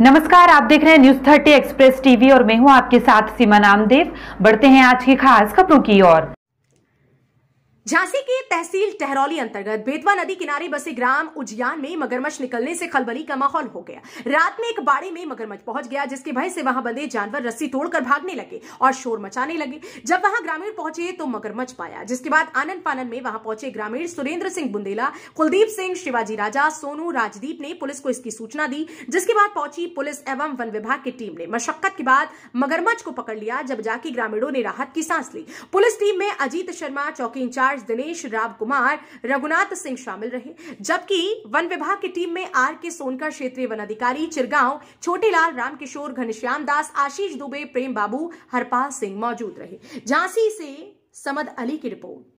नमस्कार आप देख रहे हैं न्यूज थर्टी एक्सप्रेस टीवी और मैं हूं आपके साथ सीमा नामदेव बढ़ते हैं आज की खास खबरों की ओर झांसी के तहसील टहरौली अंतर्गत बेतवा नदी किनारे बसे ग्राम उजियान में मगरमच्छ निकलने से खलबली का माहौल हो गया रात में एक बाड़े में मगरमच्छ पहुंच गया जिसके भय से वहां बंधे जानवर रस्सी तोड़कर भागने लगे और शोर मचाने लगे जब वहां ग्रामीण पहुंचे तो मगरमच्छ पाया जिसके बाद आनंद पानन में वहां पहुंचे ग्रामीण सुरेंद्र सिंह बुंदेला कुलदीप सिंह शिवाजी राजा सोनू राजदीप ने पुलिस को इसकी सूचना दी जिसके बाद पहुंची पुलिस एवं वन विभाग की टीम ने मशक्कत के बाद मगरमच्छ को पकड़ लिया जब जाके ग्रामीणों ने राहत की सांस ली पुलिस टीम में अजीत शर्मा चौकी इंचार्ज कुमार दिनेश राव कुमार रघुनाथ सिंह शामिल रहे जबकि वन विभाग की टीम में आर के सोनकर क्षेत्रीय वन अधिकारी चिरगांव छोटेलाल रामकिशोर घनश्याम दास आशीष दुबे प्रेम बाबू हरपाल सिंह मौजूद रहे झांसी से समद अली की रिपोर्ट